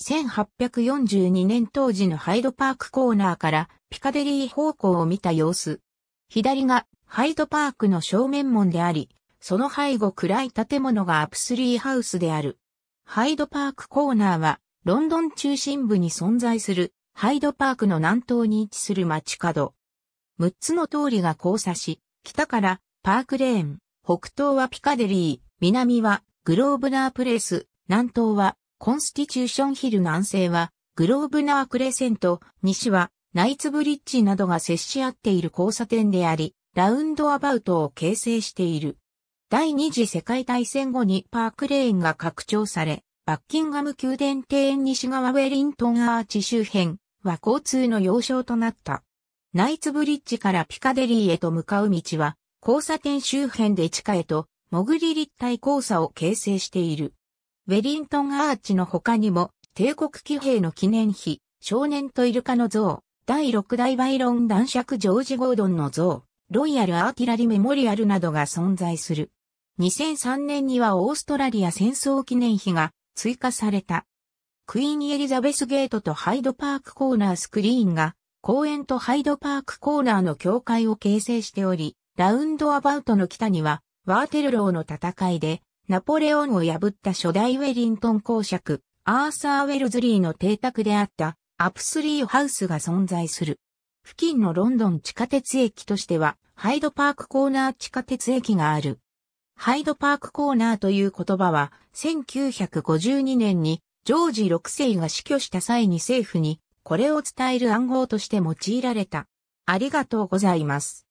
1842年当時のハイドパークコーナーからピカデリー方向を見た様子。左がハイドパークの正面門であり、その背後暗い建物がアプスリーハウスである。ハイドパークコーナーはロンドン中心部に存在するハイドパークの南東に位置する街角。6つの通りが交差し、北からパークレーン、北東はピカデリー、南はグローブナープレス、南東はコンスティチューションヒル南西は、グローブナークレセント、西は、ナイツブリッジなどが接し合っている交差点であり、ラウンドアバウトを形成している。第二次世界大戦後にパークレーンが拡張され、バッキンガム宮殿庭園西側ウェリントンアーチ周辺は交通の要衝となった。ナイツブリッジからピカデリーへと向かう道は、交差点周辺で地下へと、潜り立体交差を形成している。ウェリントンアーチの他にも、帝国騎兵の記念碑、少年とイルカの像、第6代バイロン男爵ジョージ・ゴードンの像、ロイヤル・アーティラリ・メモリアルなどが存在する。2003年にはオーストラリア戦争記念碑が追加された。クイーンエリザベスゲートとハイドパークコーナースクリーンが公園とハイドパークコーナーの境界を形成しており、ラウンドアバウトの北にはワーテルローの戦いでナポレオンを破った初代ウェリントン公爵、アーサー・ウェルズリーの邸宅であったアプスリーハウスが存在する。付近のロンドン地下鉄駅としては、ハイドパークコーナー地下鉄駅がある。ハイドパークコーナーという言葉は、1952年にジョージ6世が死去した際に政府にこれを伝える暗号として用いられた。ありがとうございます。